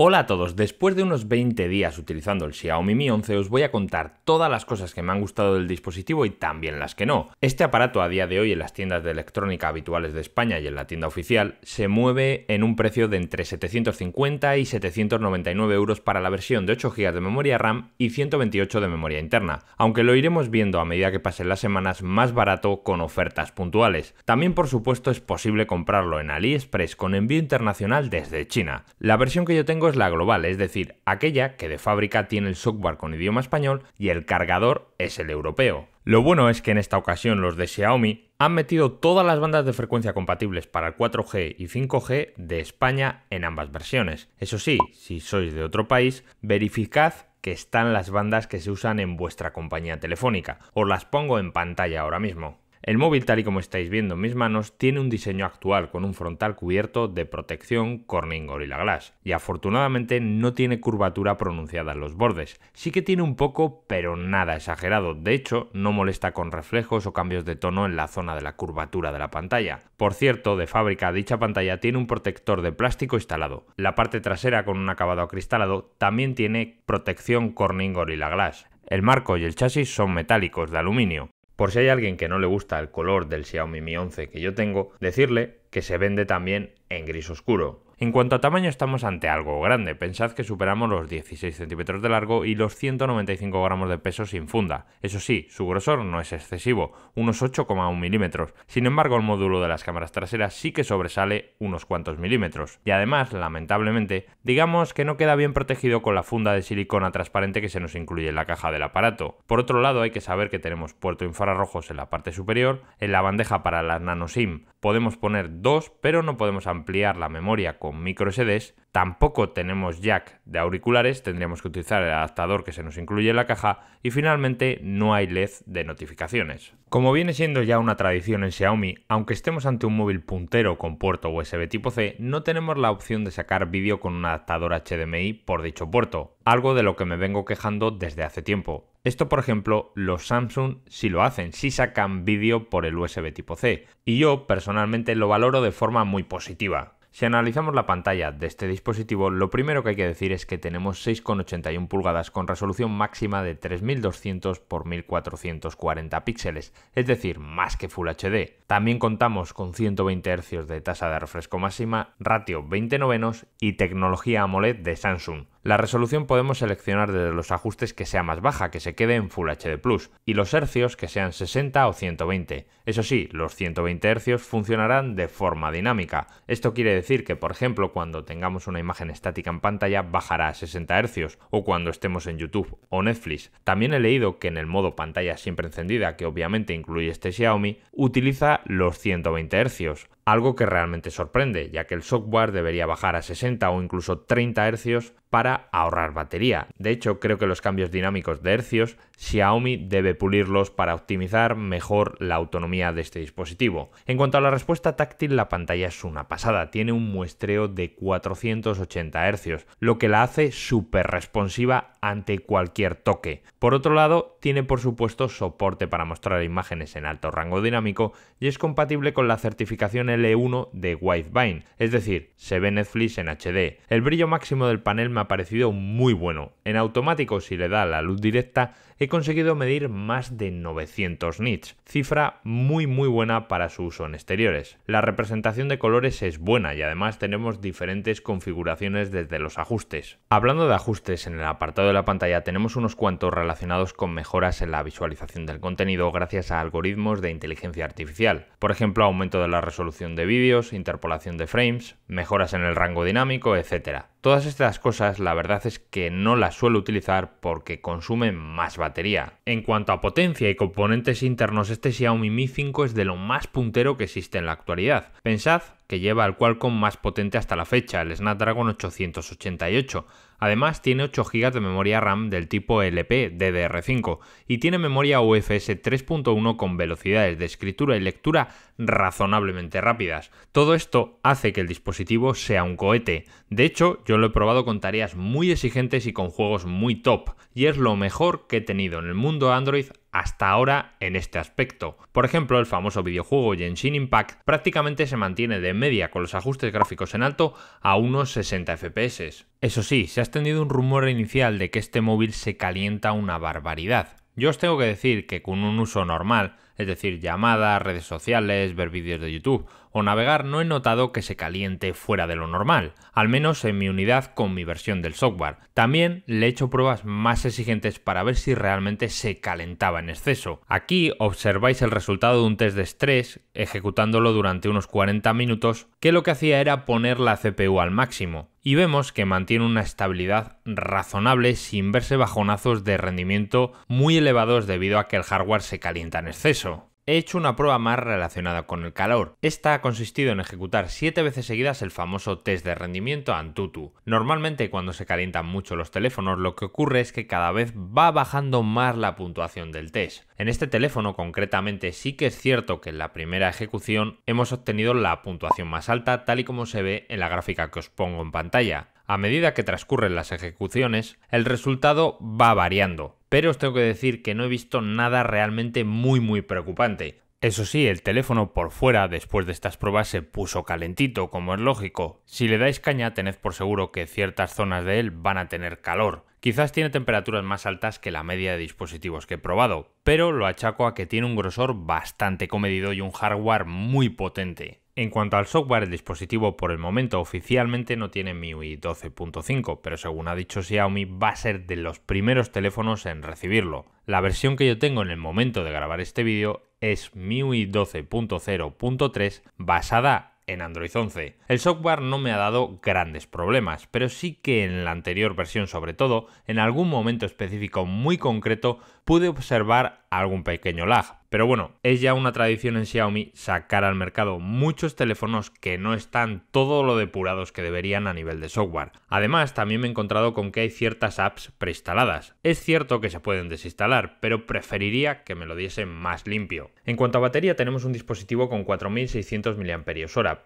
Hola a todos, después de unos 20 días utilizando el Xiaomi Mi 11 os voy a contar todas las cosas que me han gustado del dispositivo y también las que no. Este aparato a día de hoy en las tiendas de electrónica habituales de España y en la tienda oficial se mueve en un precio de entre 750 y 799 euros para la versión de 8 GB de memoria RAM y 128 de memoria interna, aunque lo iremos viendo a medida que pasen las semanas más barato con ofertas puntuales. También por supuesto es posible comprarlo en AliExpress con envío internacional desde China. La versión que yo tengo es la global, es decir, aquella que de fábrica tiene el software con idioma español y el cargador es el europeo. Lo bueno es que en esta ocasión los de Xiaomi han metido todas las bandas de frecuencia compatibles para el 4G y 5G de España en ambas versiones. Eso sí, si sois de otro país, verificad que están las bandas que se usan en vuestra compañía telefónica. Os las pongo en pantalla ahora mismo. El móvil, tal y como estáis viendo en mis manos, tiene un diseño actual con un frontal cubierto de protección Corning Gorilla Glass y afortunadamente no tiene curvatura pronunciada en los bordes. Sí que tiene un poco, pero nada exagerado. De hecho, no molesta con reflejos o cambios de tono en la zona de la curvatura de la pantalla. Por cierto, de fábrica dicha pantalla tiene un protector de plástico instalado. La parte trasera con un acabado acristalado también tiene protección Corning Gorilla Glass. El marco y el chasis son metálicos de aluminio. Por si hay alguien que no le gusta el color del Xiaomi Mi 11 que yo tengo, decirle que se vende también en gris oscuro. En cuanto a tamaño estamos ante algo grande, pensad que superamos los 16 centímetros de largo y los 195 gramos de peso sin funda. Eso sí, su grosor no es excesivo, unos 8,1 milímetros. Sin embargo, el módulo de las cámaras traseras sí que sobresale unos cuantos milímetros. Y además, lamentablemente, digamos que no queda bien protegido con la funda de silicona transparente que se nos incluye en la caja del aparato. Por otro lado, hay que saber que tenemos puerto infrarrojos en la parte superior, en la bandeja para las nano SIM Podemos poner dos, pero no podemos ampliar la memoria con microSDs Tampoco tenemos jack de auriculares, tendríamos que utilizar el adaptador que se nos incluye en la caja y finalmente no hay LED de notificaciones. Como viene siendo ya una tradición en Xiaomi, aunque estemos ante un móvil puntero con puerto USB tipo C, no tenemos la opción de sacar vídeo con un adaptador HDMI por dicho puerto, algo de lo que me vengo quejando desde hace tiempo. Esto, por ejemplo, los Samsung sí lo hacen, sí sacan vídeo por el USB tipo C, y yo personalmente lo valoro de forma muy positiva. Si analizamos la pantalla de este dispositivo, lo primero que hay que decir es que tenemos 6,81 pulgadas con resolución máxima de 3200 x 1440 píxeles, es decir, más que Full HD. También contamos con 120 Hz de tasa de refresco máxima, ratio 20 novenos y tecnología AMOLED de Samsung. La resolución podemos seleccionar desde los ajustes que sea más baja, que se quede en Full HD Plus, y los hercios que sean 60 o 120. Eso sí, los 120 hercios funcionarán de forma dinámica. Esto quiere decir que, por ejemplo, cuando tengamos una imagen estática en pantalla bajará a 60 hercios, o cuando estemos en YouTube o Netflix. También he leído que en el modo pantalla siempre encendida, que obviamente incluye este Xiaomi, utiliza los 120 hercios algo que realmente sorprende, ya que el software debería bajar a 60 o incluso 30 Hz para ahorrar batería. De hecho, creo que los cambios dinámicos de hercios Xiaomi debe pulirlos para optimizar mejor la autonomía de este dispositivo. En cuanto a la respuesta táctil, la pantalla es una pasada, tiene un muestreo de 480 Hz, lo que la hace súper responsiva ante cualquier toque. Por otro lado, tiene por supuesto soporte para mostrar imágenes en alto rango dinámico y es compatible con la certificación L1 de Widevine, es decir, se ve Netflix en HD. El brillo máximo del panel me ha parecido muy bueno. En automático, si le da la luz directa, he conseguido medir más de 900 nits, cifra muy muy buena para su uso en exteriores. La representación de colores es buena y además tenemos diferentes configuraciones desde los ajustes. Hablando de ajustes, en el apartado de la pantalla tenemos unos cuantos relacionados con mejoras en la visualización del contenido gracias a algoritmos de inteligencia artificial. Por ejemplo, aumento de la resolución de vídeos, interpolación de frames, mejoras en el rango dinámico, etc. Todas estas cosas la verdad es que no las suelo utilizar porque consumen más batería. En cuanto a potencia y componentes internos, este Xiaomi Mi 5 es de lo más puntero que existe en la actualidad. Pensad que lleva al Qualcomm más potente hasta la fecha, el Snapdragon 888. Además tiene 8 GB de memoria RAM del tipo LP DDR5 y tiene memoria UFS 3.1 con velocidades de escritura y lectura razonablemente rápidas. Todo esto hace que el dispositivo sea un cohete. De hecho, yo lo he probado con tareas muy exigentes y con juegos muy top, y es lo mejor que he tenido en el mundo Android hasta ahora en este aspecto. Por ejemplo, el famoso videojuego Genshin Impact prácticamente se mantiene de media con los ajustes gráficos en alto a unos 60 FPS. Eso sí, se ha extendido un rumor inicial de que este móvil se calienta una barbaridad. Yo os tengo que decir que con un uso normal es decir, llamadas, redes sociales, ver vídeos de YouTube o navegar, no he notado que se caliente fuera de lo normal, al menos en mi unidad con mi versión del software. También le he hecho pruebas más exigentes para ver si realmente se calentaba en exceso. Aquí observáis el resultado de un test de estrés, ejecutándolo durante unos 40 minutos, que lo que hacía era poner la CPU al máximo, y vemos que mantiene una estabilidad razonable sin verse bajonazos de rendimiento muy elevados debido a que el hardware se calienta en exceso. He hecho una prueba más relacionada con el calor. Esta ha consistido en ejecutar 7 veces seguidas el famoso test de rendimiento Antutu. Normalmente cuando se calientan mucho los teléfonos lo que ocurre es que cada vez va bajando más la puntuación del test. En este teléfono concretamente sí que es cierto que en la primera ejecución hemos obtenido la puntuación más alta tal y como se ve en la gráfica que os pongo en pantalla. A medida que transcurren las ejecuciones, el resultado va variando, pero os tengo que decir que no he visto nada realmente muy muy preocupante. Eso sí, el teléfono por fuera después de estas pruebas se puso calentito, como es lógico. Si le dais caña, tened por seguro que ciertas zonas de él van a tener calor. Quizás tiene temperaturas más altas que la media de dispositivos que he probado, pero lo achaco a que tiene un grosor bastante comedido y un hardware muy potente. En cuanto al software, el dispositivo por el momento oficialmente no tiene MIUI 12.5, pero según ha dicho Xiaomi va a ser de los primeros teléfonos en recibirlo. La versión que yo tengo en el momento de grabar este vídeo es MIUI 12.0.3 basada en Android 11. El software no me ha dado grandes problemas, pero sí que en la anterior versión sobre todo, en algún momento específico muy concreto, pude observar algún pequeño lag. Pero bueno, es ya una tradición en Xiaomi sacar al mercado muchos teléfonos que no están todo lo depurados que deberían a nivel de software. Además, también me he encontrado con que hay ciertas apps preinstaladas. Es cierto que se pueden desinstalar, pero preferiría que me lo diesen más limpio. En cuanto a batería, tenemos un dispositivo con 4600 mAh.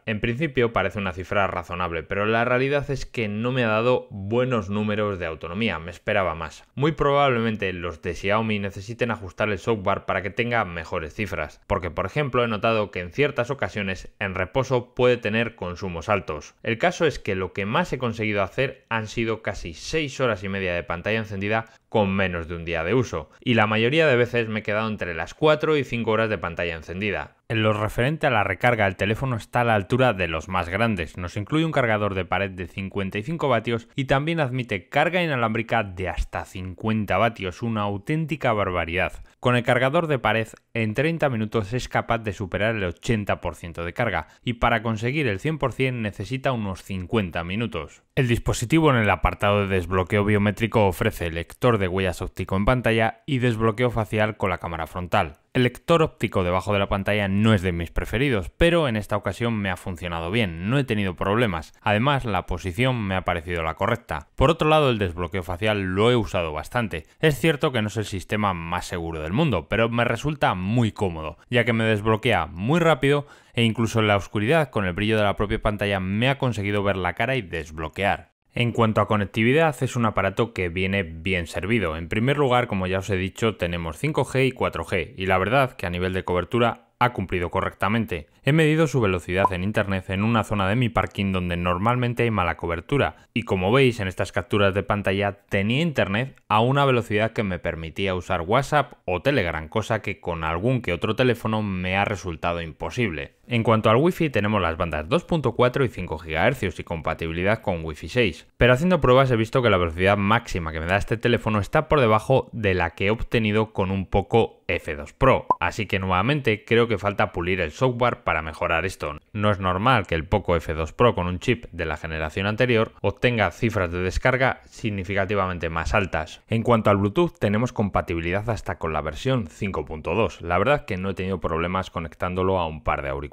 En principio parece una cifra razonable, pero la realidad es que no me ha dado buenos números de autonomía, me esperaba más. Muy probablemente los de Xiaomi necesiten ajustar el software para que tenga mejores cifras, porque por ejemplo he notado que en ciertas ocasiones en reposo puede tener consumos altos. El caso es que lo que más he conseguido hacer han sido casi 6 horas y media de pantalla encendida con menos de un día de uso, y la mayoría de veces me he quedado entre las 4 y 5 horas de pantalla encendida. En lo referente a la recarga, el teléfono está a la altura de los más grandes. Nos incluye un cargador de pared de 55 vatios y también admite carga inalámbrica de hasta 50 vatios, una auténtica barbaridad. Con el cargador de pared en 30 minutos es capaz de superar el 80% de carga y para conseguir el 100% necesita unos 50 minutos. El dispositivo en el apartado de desbloqueo biométrico ofrece lector de huellas óptico en pantalla y desbloqueo facial con la cámara frontal. El lector óptico debajo de la pantalla no es de mis preferidos, pero en esta ocasión me ha funcionado bien, no he tenido problemas. Además, la posición me ha parecido la correcta. Por otro lado, el desbloqueo facial lo he usado bastante. Es cierto que no es el sistema más seguro del mundo, pero me resulta muy cómodo, ya que me desbloquea muy rápido e incluso en la oscuridad con el brillo de la propia pantalla me ha conseguido ver la cara y desbloquear. En cuanto a conectividad, es un aparato que viene bien servido. En primer lugar, como ya os he dicho, tenemos 5G y 4G, y la verdad que a nivel de cobertura ha cumplido correctamente. He medido su velocidad en internet en una zona de mi parking donde normalmente hay mala cobertura y como veis en estas capturas de pantalla tenía internet a una velocidad que me permitía usar WhatsApp o Telegram, cosa que con algún que otro teléfono me ha resultado imposible. En cuanto al Wi-Fi tenemos las bandas 2.4 y 5 GHz y compatibilidad con Wi-Fi 6, pero haciendo pruebas he visto que la velocidad máxima que me da este teléfono está por debajo de la que he obtenido con un poco F2 Pro, así que nuevamente creo que falta pulir el software para mejorar esto. No es normal que el poco F2 Pro con un chip de la generación anterior obtenga cifras de descarga significativamente más altas. En cuanto al Bluetooth tenemos compatibilidad hasta con la versión 5.2, la verdad que no he tenido problemas conectándolo a un par de auriculares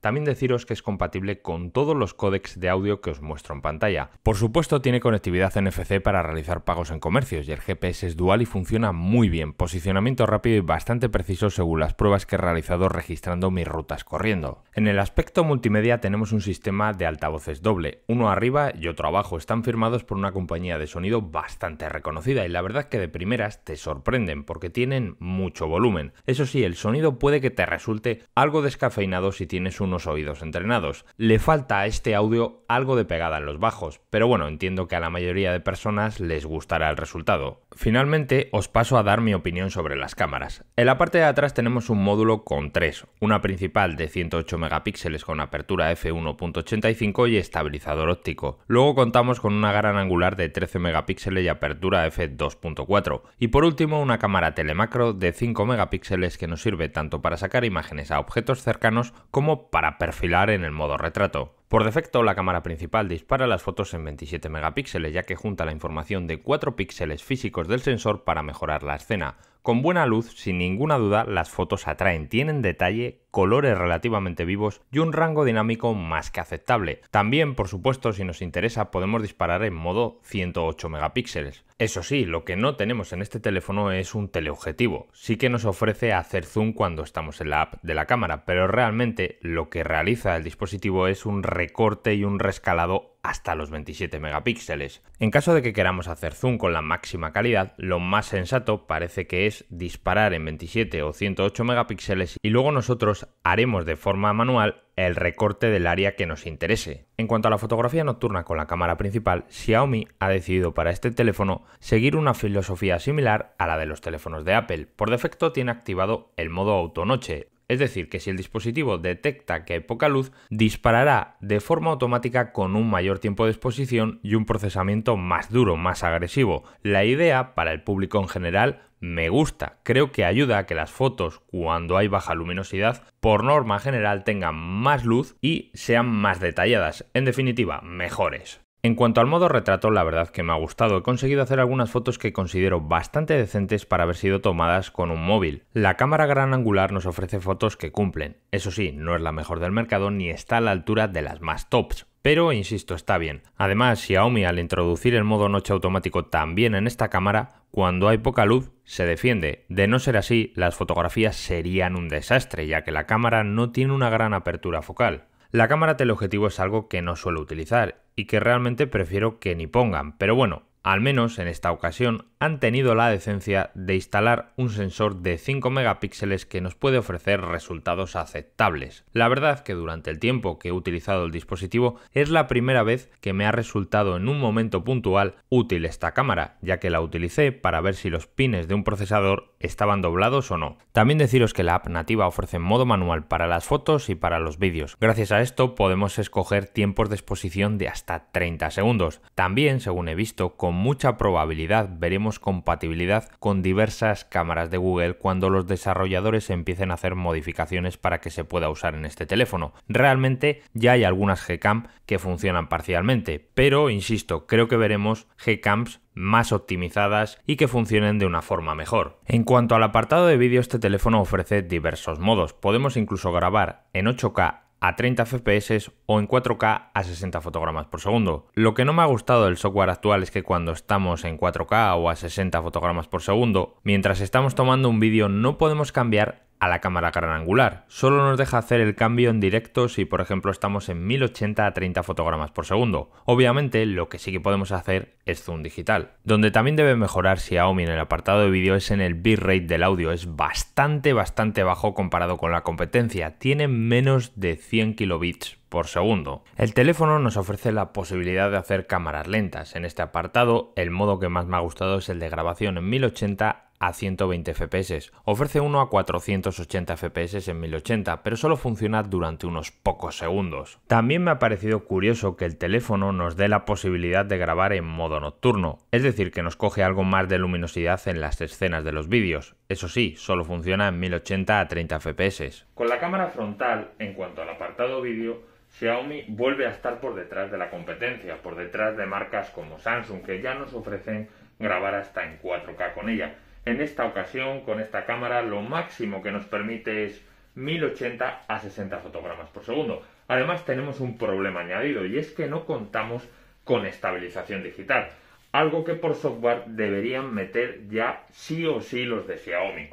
también deciros que es compatible con todos los códecs de audio que os muestro en pantalla. Por supuesto tiene conectividad NFC para realizar pagos en comercios y el GPS es dual y funciona muy bien. Posicionamiento rápido y bastante preciso según las pruebas que he realizado registrando mis rutas corriendo. En el aspecto multimedia tenemos un sistema de altavoces doble, uno arriba y otro abajo. Están firmados por una compañía de sonido bastante reconocida y la verdad que de primeras te sorprenden porque tienen mucho volumen. Eso sí, el sonido puede que te resulte algo descafeinado si tienes unos oídos entrenados. Le falta a este audio algo de pegada en los bajos, pero bueno, entiendo que a la mayoría de personas les gustará el resultado. Finalmente, os paso a dar mi opinión sobre las cámaras. En la parte de atrás tenemos un módulo con tres, una principal de 108 megapíxeles con apertura f1.85 y estabilizador óptico. Luego contamos con una gran angular de 13 megapíxeles y apertura f2.4. Y por último una cámara telemacro de 5 megapíxeles que nos sirve tanto para sacar imágenes a objetos cercanos como para perfilar en el modo retrato. Por defecto, la cámara principal dispara las fotos en 27 megapíxeles, ya que junta la información de 4 píxeles físicos del sensor para mejorar la escena. Con buena luz, sin ninguna duda, las fotos atraen, tienen detalle, colores relativamente vivos y un rango dinámico más que aceptable. También, por supuesto, si nos interesa, podemos disparar en modo 108 megapíxeles. Eso sí, lo que no tenemos en este teléfono es un teleobjetivo. Sí que nos ofrece hacer zoom cuando estamos en la app de la cámara, pero realmente lo que realiza el dispositivo es un recorte y un rescalado hasta los 27 megapíxeles. En caso de que queramos hacer zoom con la máxima calidad, lo más sensato parece que es disparar en 27 o 108 megapíxeles y luego nosotros haremos de forma manual el recorte del área que nos interese. En cuanto a la fotografía nocturna con la cámara principal, Xiaomi ha decidido para este teléfono seguir una filosofía similar a la de los teléfonos de Apple. Por defecto tiene activado el modo auto noche es decir, que si el dispositivo detecta que hay poca luz, disparará de forma automática con un mayor tiempo de exposición y un procesamiento más duro, más agresivo. La idea, para el público en general, me gusta. Creo que ayuda a que las fotos, cuando hay baja luminosidad, por norma general tengan más luz y sean más detalladas. En definitiva, mejores. En cuanto al modo retrato, la verdad que me ha gustado. He conseguido hacer algunas fotos que considero bastante decentes para haber sido tomadas con un móvil. La cámara gran angular nos ofrece fotos que cumplen. Eso sí, no es la mejor del mercado ni está a la altura de las más tops. Pero, insisto, está bien. Además, Xiaomi al introducir el modo noche automático también en esta cámara, cuando hay poca luz, se defiende. De no ser así, las fotografías serían un desastre, ya que la cámara no tiene una gran apertura focal. La cámara teleobjetivo es algo que no suelo utilizar y que realmente prefiero que ni pongan. Pero bueno, al menos en esta ocasión han tenido la decencia de instalar un sensor de 5 megapíxeles que nos puede ofrecer resultados aceptables. La verdad que durante el tiempo que he utilizado el dispositivo es la primera vez que me ha resultado en un momento puntual útil esta cámara, ya que la utilicé para ver si los pines de un procesador estaban doblados o no. También deciros que la app nativa ofrece modo manual para las fotos y para los vídeos. Gracias a esto podemos escoger tiempos de exposición de hasta 30 segundos. También, según he visto, con mucha probabilidad veremos compatibilidad con diversas cámaras de Google cuando los desarrolladores empiecen a hacer modificaciones para que se pueda usar en este teléfono. Realmente ya hay algunas Gcam que funcionan parcialmente, pero insisto, creo que veremos Gcams más optimizadas y que funcionen de una forma mejor. En cuanto al apartado de vídeo, este teléfono ofrece diversos modos. Podemos incluso grabar en 8K a 30 fps o en 4K a 60 fotogramas por segundo. Lo que no me ha gustado del software actual es que cuando estamos en 4K o a 60 fotogramas por segundo, mientras estamos tomando un vídeo no podemos cambiar a la cámara gran angular. Solo nos deja hacer el cambio en directo si por ejemplo estamos en 1080 a 30 fotogramas por segundo. Obviamente lo que sí que podemos hacer es zoom digital. Donde también debe mejorar Xiaomi en el apartado de vídeo es en el bitrate del audio. Es bastante bastante bajo comparado con la competencia. Tiene menos de 100 kilobits por segundo. El teléfono nos ofrece la posibilidad de hacer cámaras lentas. En este apartado, el modo que más me ha gustado es el de grabación en 1080 a 120 FPS. Ofrece uno a 480 FPS en 1080, pero solo funciona durante unos pocos segundos. También me ha parecido curioso que el teléfono nos dé la posibilidad de grabar en modo nocturno, es decir, que nos coge algo más de luminosidad en las escenas de los vídeos. Eso sí, solo funciona en 1080 a 30 FPS. Con la cámara frontal, en cuanto al apartado vídeo, Xiaomi vuelve a estar por detrás de la competencia, por detrás de marcas como Samsung, que ya nos ofrecen grabar hasta en 4K con ella en esta ocasión con esta cámara lo máximo que nos permite es 1080 a 60 fotogramas por segundo. Además tenemos un problema añadido y es que no contamos con estabilización digital, algo que por software deberían meter ya sí o sí los de Xiaomi.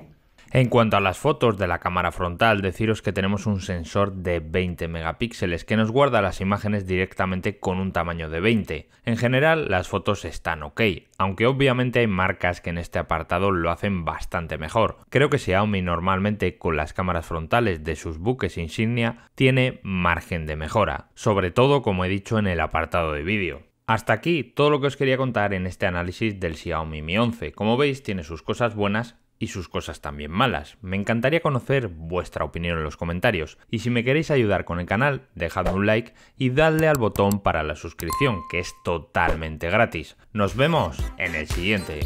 En cuanto a las fotos de la cámara frontal, deciros que tenemos un sensor de 20 megapíxeles que nos guarda las imágenes directamente con un tamaño de 20. En general, las fotos están ok, aunque obviamente hay marcas que en este apartado lo hacen bastante mejor. Creo que Xiaomi normalmente con las cámaras frontales de sus buques insignia tiene margen de mejora, sobre todo como he dicho en el apartado de vídeo. Hasta aquí todo lo que os quería contar en este análisis del Xiaomi Mi 11. Como veis tiene sus cosas buenas y sus cosas también malas. Me encantaría conocer vuestra opinión en los comentarios y si me queréis ayudar con el canal, dejadme un like y dadle al botón para la suscripción que es totalmente gratis. Nos vemos en el siguiente.